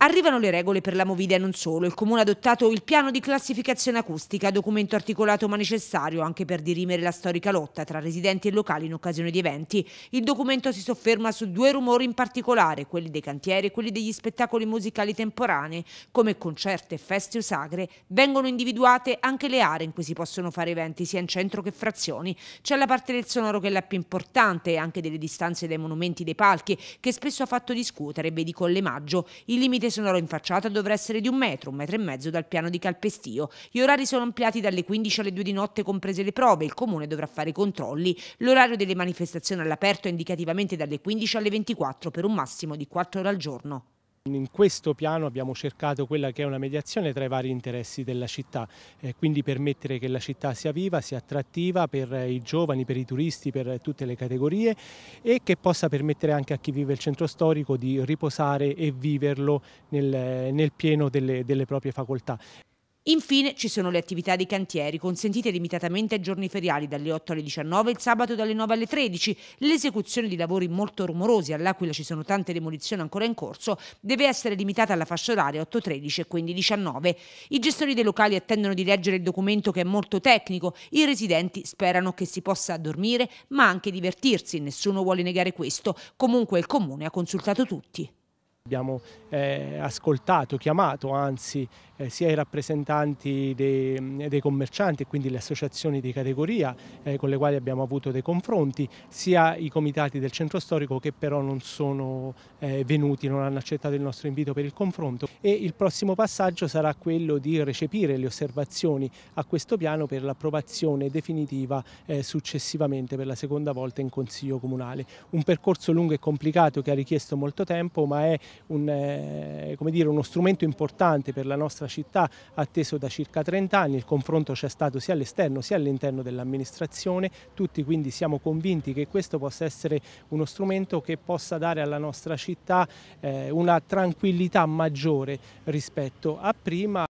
Arrivano le regole per la movida e non solo. Il Comune ha adottato il piano di classificazione acustica, documento articolato ma necessario anche per dirimere la storica lotta tra residenti e locali in occasione di eventi. Il documento si sofferma su due rumori in particolare, quelli dei cantieri e quelli degli spettacoli musicali temporanei. Come concerte, feste o sagre, vengono individuate anche le aree in cui si possono fare eventi, sia in centro che frazioni. C'è la parte del sonoro che è la più importante anche delle distanze dai monumenti dei palchi, che spesso ha fatto discutere, vedi con le maggio. Il limite sentire sonoro in facciata dovrà essere di un metro, un metro e mezzo dal piano di calpestio. Gli orari sono ampliati dalle 15 alle 2 di notte comprese le prove, il comune dovrà fare i controlli. L'orario delle manifestazioni all'aperto è indicativamente dalle 15 alle 24 per un massimo di 4 ore al giorno. In questo piano abbiamo cercato quella che è una mediazione tra i vari interessi della città, eh, quindi permettere che la città sia viva, sia attrattiva per i giovani, per i turisti, per tutte le categorie e che possa permettere anche a chi vive il centro storico di riposare e viverlo nel, nel pieno delle, delle proprie facoltà. Infine ci sono le attività dei cantieri, consentite limitatamente ai giorni feriali dalle 8 alle 19, il sabato dalle 9 alle 13. L'esecuzione di lavori molto rumorosi, all'Aquila ci sono tante demolizioni ancora in corso, deve essere limitata alla fascia oraria 8.13 e quindi 19. I gestori dei locali attendono di leggere il documento che è molto tecnico, i residenti sperano che si possa dormire ma anche divertirsi, nessuno vuole negare questo, comunque il comune ha consultato tutti. Abbiamo eh, ascoltato, chiamato anzi eh, sia i rappresentanti dei, mm, dei, commercianti e quindi le associazioni di categoria eh, con le quali abbiamo avuto dei confronti, sia i comitati del centro storico che però non sono eh, venuti, non hanno accettato il nostro invito per il confronto e il prossimo passaggio sarà quello di recepire le osservazioni a questo piano per l'approvazione definitiva eh, successivamente per la seconda volta in Consiglio Comunale. Un percorso lungo e complicato che ha richiesto molto tempo ma è un, eh, dire, uno strumento importante per la nostra città atteso da circa 30 anni, il confronto c'è stato sia all'esterno sia all'interno dell'amministrazione, tutti quindi siamo convinti che questo possa essere uno strumento che possa dare alla nostra città eh, una tranquillità maggiore rispetto a prima.